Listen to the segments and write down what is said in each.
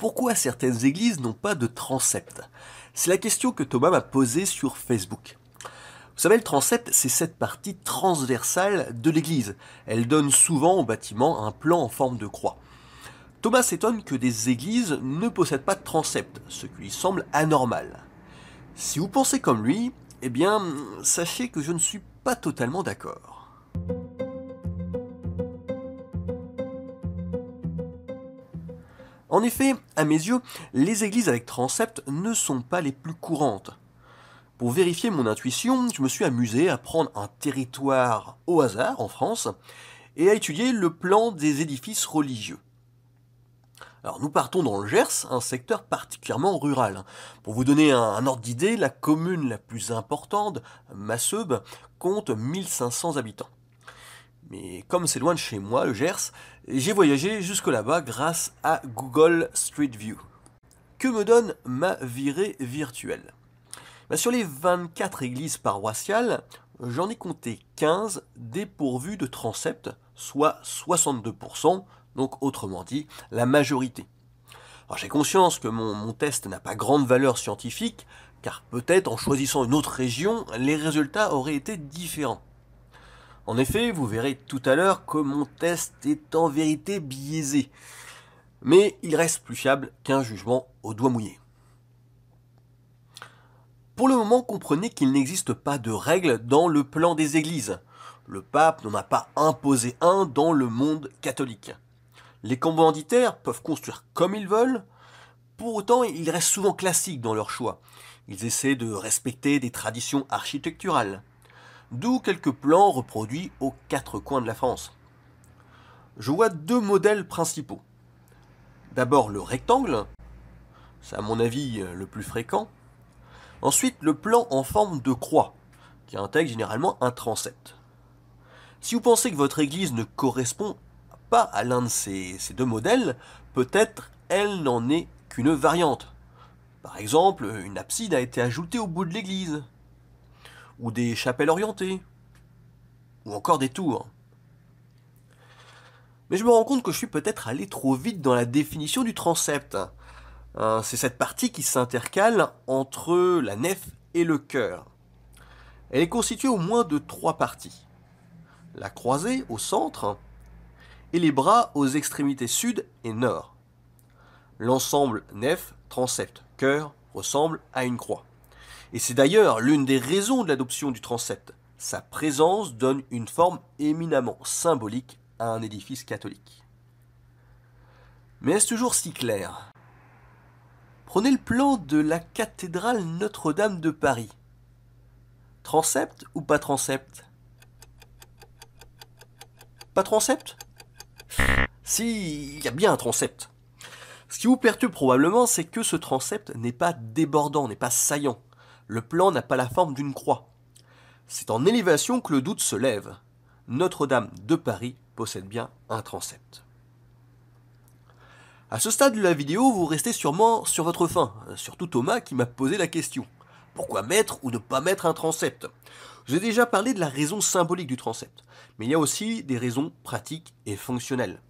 Pourquoi certaines églises n'ont pas de transept C'est la question que Thomas m'a posée sur Facebook. Vous savez, le transept, c'est cette partie transversale de l'église. Elle donne souvent au bâtiment un plan en forme de croix. Thomas s'étonne que des églises ne possèdent pas de transept, ce qui lui semble anormal. Si vous pensez comme lui, eh bien, sachez que je ne suis pas totalement d'accord. En effet, à mes yeux, les églises avec transept ne sont pas les plus courantes. Pour vérifier mon intuition, je me suis amusé à prendre un territoire au hasard en France et à étudier le plan des édifices religieux. Alors nous partons dans le Gers, un secteur particulièrement rural. Pour vous donner un, ordre d'idée, la commune la plus importante, Masseube, compte 1500 habitants. Mais comme c'est loin de chez moi, le Gers, j'ai voyagé jusque là-bas grâce à Google Street View. Que me donne ma virée virtuelle bah, Sur les 24 églises paroissiales, j'en ai compté 15 dépourvues de transept, soit 62%, donc autrement dit la majorité. j'ai conscience que mon test n'a pas grande valeur scientifique, car peut-être en choisissant une autre région, les résultats auraient été différents. En effet, vous verrez tout à l'heure que mon test est en vérité biaisé, mais il reste plus fiable qu'un jugement au doigt mouillé. Pour le moment, comprenez qu'il n'existe pas de règles dans le plan des églises. Le pape n'en a pas imposé un dans le monde catholique. Les commanditaires peuvent construire comme ils veulent, pour autant ils restent souvent classiques dans leur choix. Ils essaient de respecter des traditions architecturales d'où quelques plans reproduits aux quatre coins de la France. Je vois deux modèles principaux. D'abord le rectangle, c'est à mon avis euh, le plus fréquent. Ensuite le plan en forme de croix, qui intègre généralement un transept. Si vous pensez que votre église ne correspond pas à l'un de ces, deux modèles, peut-être elle n'en est qu'une variante. Par exemple, une abside a été ajoutée au bout de l'église, ou des chapelles orientées, ou encore des tours. Mais je me rends compte que je suis peut-être allé trop vite dans la définition du transept. Hein, c'est cette partie qui s'intercale entre la nef et le chœur. Elle est constituée au moins de trois parties. La croisée au centre et les bras aux extrémités sud et nord. L'ensemble nef, transept, chœur ressemble à une croix. Et c'est d'ailleurs l'une des raisons de l'adoption du transept. Sa présence donne une forme éminemment symbolique à un édifice catholique. Mais est-ce toujours si clair Prenez le plan de la cathédrale Notre-Dame de Paris. Transept ou pas transept Pas transept Si, il y a bien un transept. Ce qui vous perturbe probablement, c'est que ce transept n'est pas débordant, n'est pas saillant le plan n'a pas la forme d'une croix. C'est en élévation que le doute se lève. Notre-Dame de Paris possède bien un transept. À ce stade de la vidéo, vous restez sûrement sur votre faim, surtout Thomas qui m'a posé la question. Pourquoi mettre ou ne pas mettre un transept J'ai déjà parlé de la raison symbolique du transept, mais il y a aussi des raisons pratiques et fonctionnelles.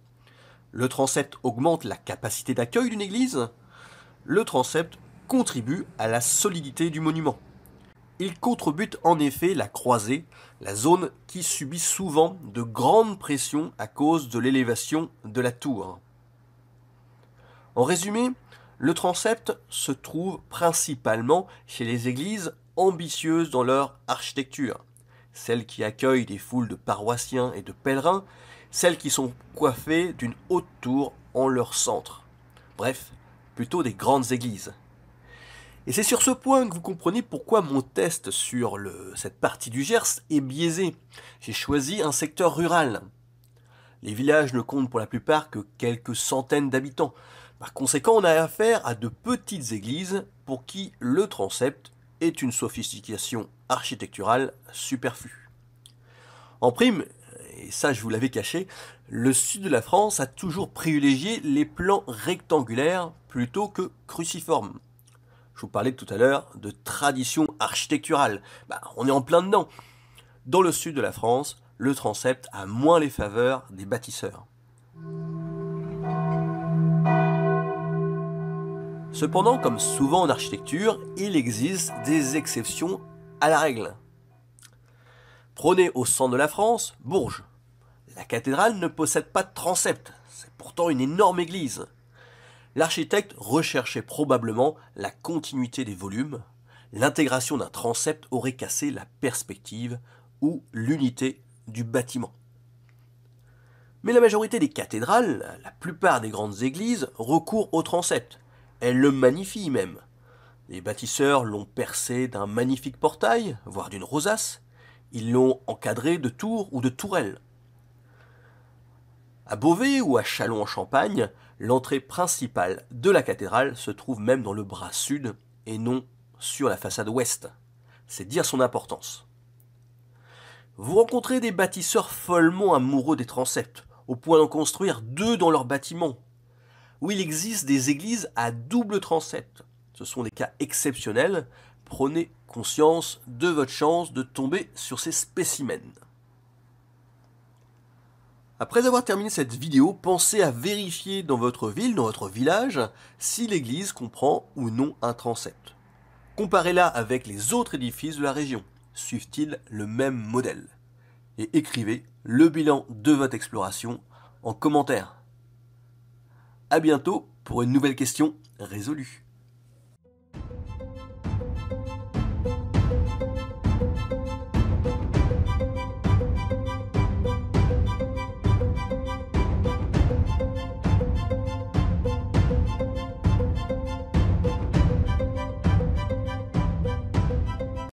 Le transept augmente la capacité d'accueil d'une église. Le transept contribue à la solidité du monument. Il contribue en effet la croisée, la zone qui subit souvent de grandes pressions à cause de l'élévation de la tour. En résumé, le transept se trouve principalement chez les églises ambitieuses dans leur architecture, celles qui accueillent des foules de paroissiens et de pèlerins, celles qui sont coiffées d'une haute tour en leur centre. Bref, plutôt des grandes églises. Et c'est sur ce point que vous comprenez pourquoi mon test sur cette partie du Gers est biaisé. J'ai choisi un secteur rural. Les villages ne comptent pour la plupart que quelques centaines d'habitants. Par conséquent, on a affaire à de petites églises pour qui le transept est une sophistication architecturale superflue. En prime, et ça je vous l'avais caché, le sud de la France a toujours privilégié les plans rectangulaires plutôt que cruciformes. Je vous parlais tout à l'heure de tradition architecturale. Bah, on est en plein dedans. Dans le sud de la France, le transept a moins les faveurs des bâtisseurs. Cependant, comme souvent en architecture, il existe des exceptions à la règle. Prenez au centre de la France, Bourges. La cathédrale ne possède pas de transept, c'est pourtant une énorme église l'architecte recherchait probablement la continuité des volumes, l'intégration d'un transept aurait cassé la perspective ou l'unité du bâtiment. Mais la majorité des cathédrales, la plupart des grandes églises, recourent au transept. Elles le magnifient même. Les bâtisseurs l'ont percé d'un magnifique portail, voire d'une rosace. Ils l'ont encadré de tours ou de tourelles. À Beauvais ou à Châlons-en-Champagne, l'entrée principale de la cathédrale se trouve même dans le bras sud et non sur la façade ouest. C'est dire son importance. Vous rencontrez des bâtisseurs follement amoureux des transepts, au point d'en construire deux dans leur bâtiment. Où il existe des églises à double transept. Ce sont des cas exceptionnels. Prenez conscience de votre chance de tomber sur ces spécimens. Après avoir terminé cette vidéo, pensez à vérifier dans votre ville, dans votre village, si l'église comprend ou non un transept. Comparez-la avec les autres édifices de la région. Suivent-ils le même modèle Et écrivez le bilan de votre exploration en commentaire. A bientôt pour une nouvelle question résolue.